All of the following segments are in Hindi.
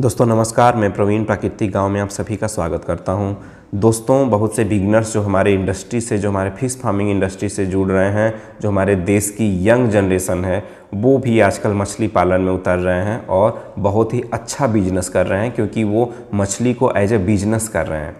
दोस्तों नमस्कार मैं प्रवीण प्राकृतिक गांव में आप सभी का स्वागत करता हूं दोस्तों बहुत से बिगनर्स जो हमारे इंडस्ट्री से जो हमारे फिश फार्मिंग इंडस्ट्री से जुड़ रहे हैं जो हमारे देश की यंग जनरेशन है वो भी आजकल मछली पालन में उतर रहे हैं और बहुत ही अच्छा बिजनेस कर रहे हैं क्योंकि वो मछली को एज ए बिजनेस कर रहे हैं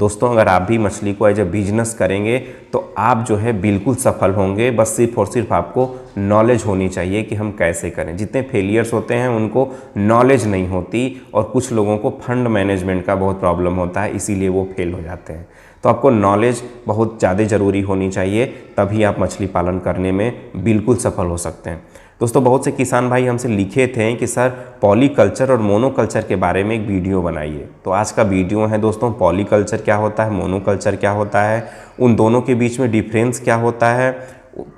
दोस्तों अगर आप भी मछली को एज ए बिजनेस करेंगे तो आप जो है बिल्कुल सफल होंगे बस सिर्फ और सिर्फ आपको नॉलेज होनी चाहिए कि हम कैसे करें जितने फेलियर्स होते हैं उनको नॉलेज नहीं होती और कुछ लोगों को फंड मैनेजमेंट का बहुत प्रॉब्लम होता है इसीलिए वो फेल हो जाते हैं तो आपको नॉलेज बहुत ज़्यादा ज़रूरी होनी चाहिए तभी आप मछली पालन करने में बिल्कुल सफल हो सकते हैं दोस्तों बहुत से किसान भाई हमसे लिखे थे कि सर पॉलीकल्चर और मोनोकल्चर के बारे में एक वीडियो बनाइए तो आज का वीडियो है दोस्तों पॉलीकल्चर क्या होता है मोनोकल्चर क्या होता है उन दोनों के बीच में डिफरेंस क्या होता है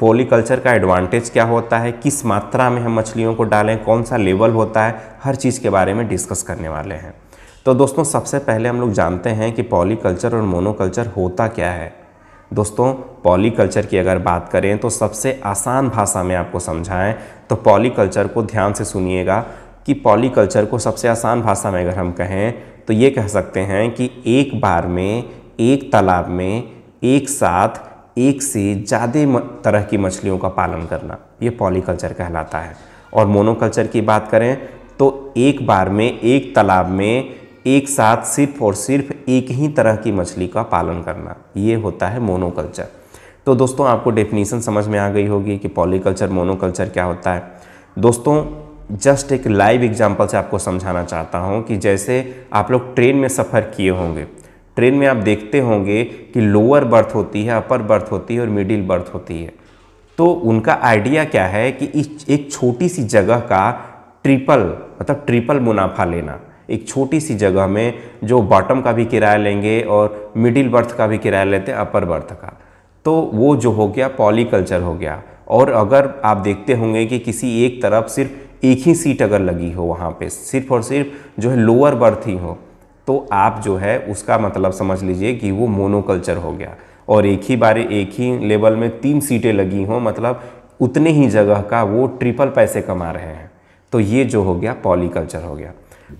पॉलीकल्चर का एडवांटेज क्या होता है किस मात्रा में हम मछलियों को डालें कौन सा लेवल होता है हर चीज़ के बारे में डिस्कस करने वाले हैं तो दोस्तों सबसे पहले हम लोग जानते हैं कि पॉलीकल्चर और मोनोकल्चर होता क्या है दोस्तों पॉलीकल्चर की अगर बात करें तो सबसे आसान भाषा में आपको समझाएं तो पॉली कल्चर को ध्यान से सुनिएगा कि पॉलीकल्चर को सबसे आसान भाषा में अगर हम कहें तो ये कह सकते हैं कि एक बार में एक तालाब में एक साथ एक से ज़्यादा तरह की मछलियों का पालन करना ये पॉलीकल्चर कहलाता है और मोनोकल्चर की बात करें तो एक बार में एक तालाब में एक साथ सिर्फ और सिर्फ एक ही तरह की मछली का पालन करना ये होता है मोनोकल्चर तो दोस्तों आपको डेफिनेशन समझ में आ गई होगी कि पॉलीकल्चर मोनोकल्चर क्या होता है दोस्तों जस्ट एक लाइव एग्जांपल से आपको समझाना चाहता हूँ कि जैसे आप लोग ट्रेन में सफ़र किए होंगे ट्रेन में आप देखते होंगे कि लोअर बर्थ होती है अपर बर्थ होती है और मिडिल बर्थ होती है तो उनका आइडिया क्या है कि इस एक छोटी सी जगह का ट्रिपल मतलब ट्रिपल मुनाफा लेना एक छोटी सी जगह में जो बॉटम का भी किराया लेंगे और मिडिल बर्थ का भी किराया लेते हैं अपर बर्थ का तो वो जो हो गया पॉलीकल्चर हो गया और अगर आप देखते होंगे कि किसी एक तरफ सिर्फ एक ही सीट अगर लगी हो वहाँ पे सिर्फ और सिर्फ जो है लोअर बर्थ ही हो तो आप जो है उसका मतलब समझ लीजिए कि वो मोनोकल्चर हो गया और एक ही बारे एक ही लेवल में तीन सीटें लगी हों मतलब उतने ही जगह का वो ट्रिपल पैसे कमा रहे हैं तो ये जो हो गया पॉलीकल्चर हो गया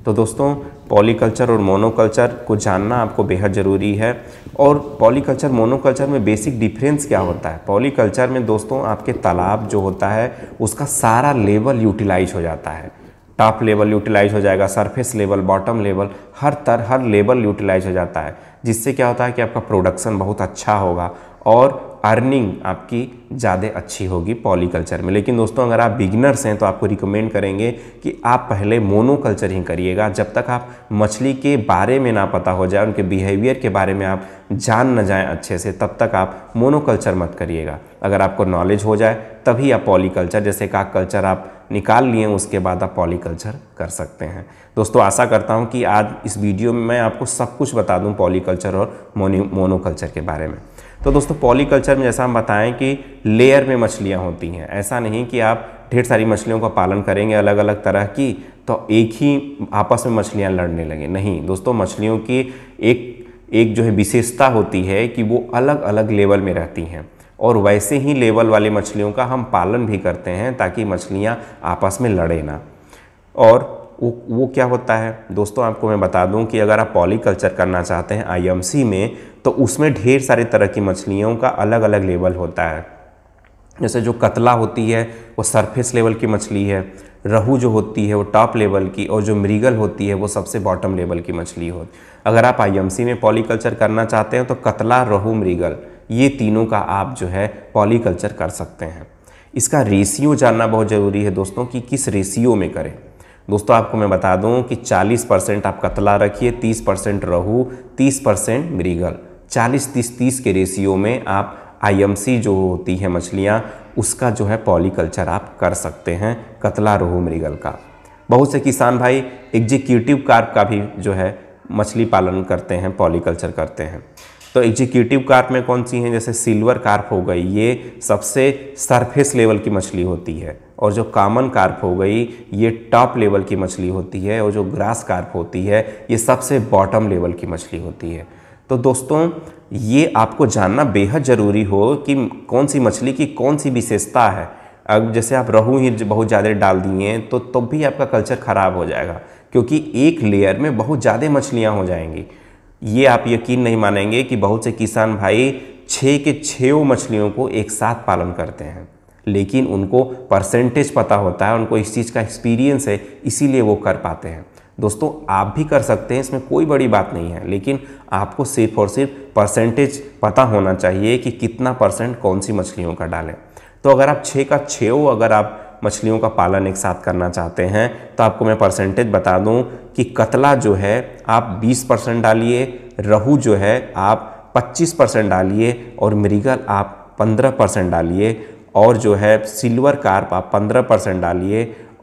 तो दोस्तों पॉलीकल्चर और मोनोकल्चर को जानना आपको बेहद ज़रूरी है और पॉलीकल्चर मोनोकल्चर में बेसिक डिफरेंस क्या होता है पॉलीकल्चर में दोस्तों आपके तालाब जो होता है उसका सारा लेवल यूटिलाइज हो जाता है टॉप लेवल यूटिलाइज हो जाएगा सरफेस लेवल बॉटम लेवल हर तरह हर लेवल यूटिलाइज हो जाता है जिससे क्या होता है कि आपका प्रोडक्शन बहुत अच्छा होगा और अर्निंग आपकी ज़्यादा अच्छी होगी पॉलीकल्चर में लेकिन दोस्तों अगर आप बिगनर्स हैं तो आपको रिकमेंड करेंगे कि आप पहले मोनोकल्चर ही करिएगा जब तक आप मछली के बारे में ना पता हो जाए उनके बिहेवियर के बारे में आप जान न जाएं अच्छे से तब तक आप मोनोकल्चर मत करिएगा अगर आपको नॉलेज हो जाए तभी आप पॉलीकल्चर जैसे काक कल्चर आप निकाल लिए उसके बाद आप पॉलीकल्चर कर सकते हैं दोस्तों आशा करता हूँ कि आज इस वीडियो में मैं आपको सब कुछ बता दूँ पॉलीकल्चर और मोनोकल्चर के बारे में तो दोस्तों पॉलीकल्चर में जैसा हम बताएं कि लेयर में मछलियाँ होती हैं ऐसा नहीं कि आप ढेर सारी मछलियों का पालन करेंगे अलग अलग तरह की तो एक ही आपस में मछलियाँ लड़ने लगे नहीं दोस्तों मछलियों की एक एक जो है विशेषता होती है कि वो अलग अलग लेवल में रहती हैं और वैसे ही लेवल वाली मछलियों का हम पालन भी करते हैं ताकि मछलियाँ आपस में लड़े ना और वो वो क्या होता है दोस्तों आपको मैं बता दूं कि अगर आप पॉलीकल्चर करना चाहते हैं आईएमसी में तो उसमें ढेर सारी तरह की मछलियों का अलग अलग लेवल होता है जैसे जो कतला होती है वो सरफेस लेवल की मछली है रहू जो होती है वो टॉप लेवल की और जो मृगल होती है वो सबसे बॉटम लेवल की मछली होती अगर आप आई में पॉलीकल्चर करना चाहते हैं तो कतला रहू मृगल ये तीनों का आप जो है पॉलीकल्चर कर सकते हैं इसका रेशियो जानना बहुत ज़रूरी है दोस्तों कि किस रेशियो में करें दोस्तों आपको मैं बता दूं कि 40 परसेंट आप कतला रखिए 30 परसेंट रहू 30 परसेंट मृगल 40 तीस तीस के रेशियो में आप आईएमसी जो होती है मछलियाँ उसका जो है पॉलीकल्चर आप कर सकते हैं कतला रोहू मृगल का बहुत से किसान भाई एग्जीक्यूटिव कार्प का भी जो है मछली पालन करते हैं पॉलीकल्चर करते हैं तो एग्जीक्यूटिव कार्प में कौन सी हैं जैसे सिल्वर कार्प हो गई ये सबसे सरफेस लेवल की मछली होती है और जो कॉमन कार्प हो गई ये टॉप लेवल की मछली होती है और जो ग्रास कार्प होती है ये सबसे बॉटम लेवल की मछली होती है तो दोस्तों ये आपको जानना बेहद ज़रूरी हो कि कौन सी मछली की कौन सी विशेषता है अब जैसे आप रहू ही बहुत ज़्यादा डाल दिए तो तब तो भी आपका कल्चर ख़राब हो जाएगा क्योंकि एक लेयर में बहुत ज़्यादा मछलियाँ हो जाएंगी ये आप यकीन नहीं मानेंगे कि बहुत से किसान भाई छः के छः मछलियों को एक साथ पालन करते हैं लेकिन उनको परसेंटेज पता होता है उनको इस चीज़ का एक्सपीरियंस है इसीलिए वो कर पाते हैं दोस्तों आप भी कर सकते हैं इसमें कोई बड़ी बात नहीं है लेकिन आपको सिर्फ और सिर्फ परसेंटेज पता होना चाहिए कि कितना परसेंट कौन सी मछलियों का डालें तो अगर आप छः का छः अगर आप मछलियों का पालन एक साथ करना चाहते हैं तो आपको मैं परसेंटेज बता दूं कि कतला जो है आप 20 परसेंट डालिए रहू जो है आप 25 परसेंट डालिए और मृगल आप 15 परसेंट डालिए और जो है सिल्वर कार्प आप 15 परसेंट डालिए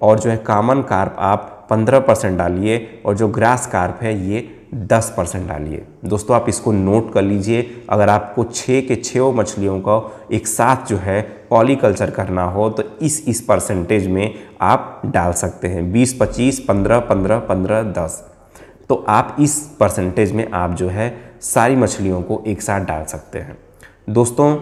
और जो है कामन कार्प आप 15 परसेंट डालिए और जो ग्रास कार्प है ये 10 परसेंट डालिए दोस्तों आप इसको नोट कर लीजिए अगर आपको छः के छ मछलियों का एक साथ जो है पॉलीकल्चर करना हो तो इस इस परसेंटेज में आप डाल सकते हैं 20 25 15 15 15 10 तो आप इस परसेंटेज में आप जो है सारी मछलियों को एक साथ डाल सकते हैं दोस्तों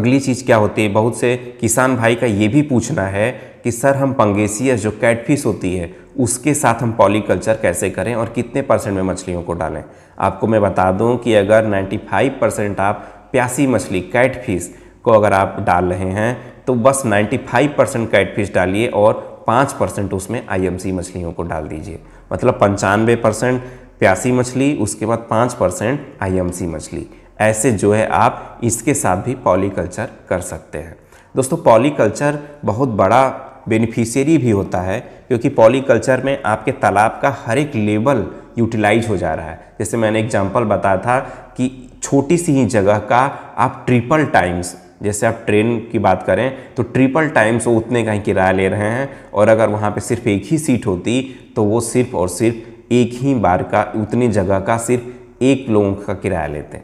अगली चीज़ क्या होती है बहुत से किसान भाई का ये भी पूछना है कि सर हम पंगेसियस जो कैटफिश होती है उसके साथ हम पॉलीकल्चर कैसे करें और कितने परसेंट में मछलियों को डालें आपको मैं बता दूं कि अगर 95 परसेंट आप प्यासी मछली कैटफिश को अगर आप डाल रहे हैं तो बस 95 परसेंट कैटफिश डालिए और 5 परसेंट उसमें आईएमसी मछलियों को डाल दीजिए मतलब पंचानवे परसेंट प्यासी मछली उसके बाद 5 परसेंट आई मछली ऐसे जो है आप इसके साथ भी पॉलीकल्चर कर सकते हैं दोस्तों पॉलीकल्चर बहुत बड़ा बेनिफिशियरी भी होता है क्योंकि पॉलीकल्चर में आपके तालाब का हर एक लेवल यूटिलाइज हो जा रहा है जैसे मैंने एग्जांपल बताया था कि छोटी सी ही जगह का आप ट्रिपल टाइम्स जैसे आप ट्रेन की बात करें तो ट्रिपल टाइम्स वो उतने का ही किराया ले रहे हैं और अगर वहाँ पे सिर्फ एक ही सीट होती तो वो सिर्फ और सिर्फ एक ही बार का उतनी जगह का सिर्फ एक लोगों का किराया लेते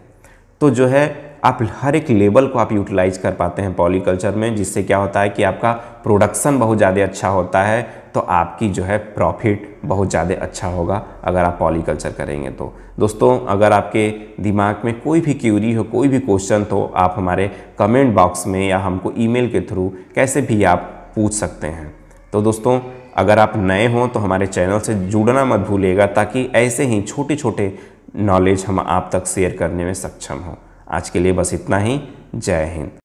तो जो है आप हर एक लेवल को आप यूटिलाइज कर पाते हैं पॉलीकल्चर में जिससे क्या होता है कि आपका प्रोडक्शन बहुत ज़्यादा अच्छा होता है तो आपकी जो है प्रॉफिट बहुत ज़्यादा अच्छा होगा अगर आप पॉलीकल्चर करेंगे तो दोस्तों अगर आपके दिमाग में कोई भी क्यूरी हो कोई भी क्वेश्चन तो आप हमारे कमेंट बॉक्स में या हमको ईमेल के थ्रू कैसे भी आप पूछ सकते हैं तो दोस्तों अगर आप नए हों तो हमारे चैनल से जुड़ना मत भूलिएगा ताकि ऐसे ही छोटे छोटे नॉलेज हम आप तक शेयर करने में सक्षम हों आज के लिए बस इतना ही जय हिंद